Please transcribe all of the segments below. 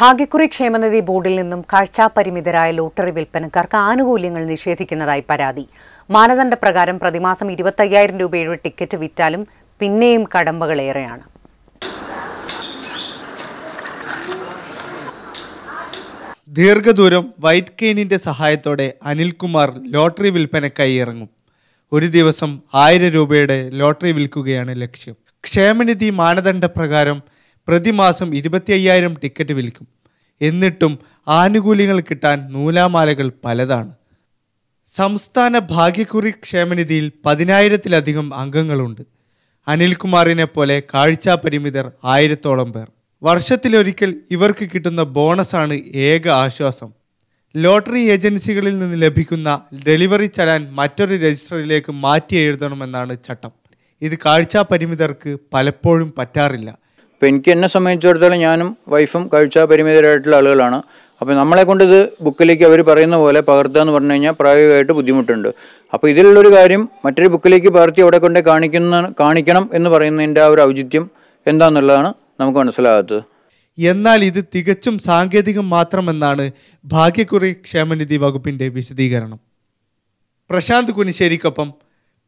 ഭാഗ്യക്കുറി ക്ഷേമനിധി ബോർഡിൽ നിന്നും കാഴ്ചാപരിമിതരായ ലോട്ടറി വിൽപ്പനക്കാർക്ക് ആനുകൂല്യങ്ങൾ നിഷേധിക്കുന്നതായി പരാതി മാനദണ്ഡപ്രകാരം പ്രതിമാസം ഇരുപത്തയ്യായിരം രൂപയുടെ ടിക്കറ്റ് വിറ്റാലും പിന്നെയും കടമ്പകളേറെയാണ് ദീർഘദൂരം വൈറ്റ് കെയിനിന്റെ സഹായത്തോടെ അനിൽകുമാർ ലോട്ടറി വിൽപ്പനക്കായി ഇറങ്ങും ഒരു ദിവസം ആയിരം രൂപയുടെ ലോട്ടറി വിൽക്കുകയാണ് ലക്ഷ്യം ക്ഷേമനിധി മാനദണ്ഡപ്രകാരം പ്രതിമാസം ഇരുപത്തി അയ്യായിരം ടിക്കറ്റ് വിൽക്കും എന്നിട്ടും ആനുകൂല്യങ്ങൾ കിട്ടാൻ നൂലാമാലകൾ പലതാണ് സംസ്ഥാന ഭാഗ്യക്കുറി ക്ഷേമനിധിയിൽ പതിനായിരത്തിലധികം അംഗങ്ങളുണ്ട് അനിൽകുമാറിനെ പോലെ കാഴ്ചാ പരിമിതർ ആയിരത്തോളം പേർ വർഷത്തിലൊരിക്കൽ ഇവർക്ക് കിട്ടുന്ന ബോണസാണ് ഏക ആശ്വാസം ലോട്ടറി ഏജൻസികളിൽ നിന്ന് ലഭിക്കുന്ന ഡെലിവറി ചലാൻ മറ്റൊരു രജിസ്റ്ററിലേക്ക് മാറ്റി എഴുതണമെന്നാണ് ചട്ടം ഇത് കാഴ്ചാ പരിമിതർക്ക് പലപ്പോഴും പറ്റാറില്ല ഇപ്പോൾ എനിക്ക് എന്നെ സംബന്ധിച്ചിടത്തോളം ഞാനും വൈഫും കാഴ്ച പരിമിതരായിട്ടുള്ള ആളുകളാണ് അപ്പോൾ നമ്മളെ കൊണ്ട് ഇത് ബുക്കിലേക്ക് അവർ പറയുന്ന പോലെ പകർത്തുക എന്ന് പറഞ്ഞു കഴിഞ്ഞാൽ പ്രായോഗികമായിട്ട് ബുദ്ധിമുട്ടുണ്ട് അപ്പോൾ ഇതിലുള്ളൊരു കാര്യം മറ്റൊരു ബുക്കിലേക്ക് പകർത്തി അവിടെ കൊണ്ട് കാണിക്കുന്ന കാണിക്കണം എന്ന് പറയുന്നതിൻ്റെ ആ ഒരു ഔചിത്യം എന്താണെന്നുള്ളതാണ് നമുക്ക് മനസ്സിലാകാത്തത് എന്നാൽ ഇത് തികച്ചും സാങ്കേതികം മാത്രമെന്നാണ് ഭാഗ്യക്കുറി ക്ഷേമനിധി വകുപ്പിൻ്റെ വിശദീകരണം പ്രശാന്ത് കുനിശ്ശേരിക്കൊപ്പം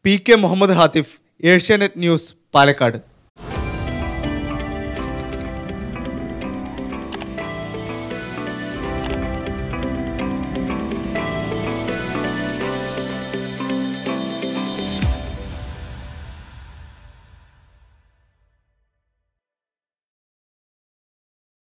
P K Muhammad Hathif Asianet news Palakkad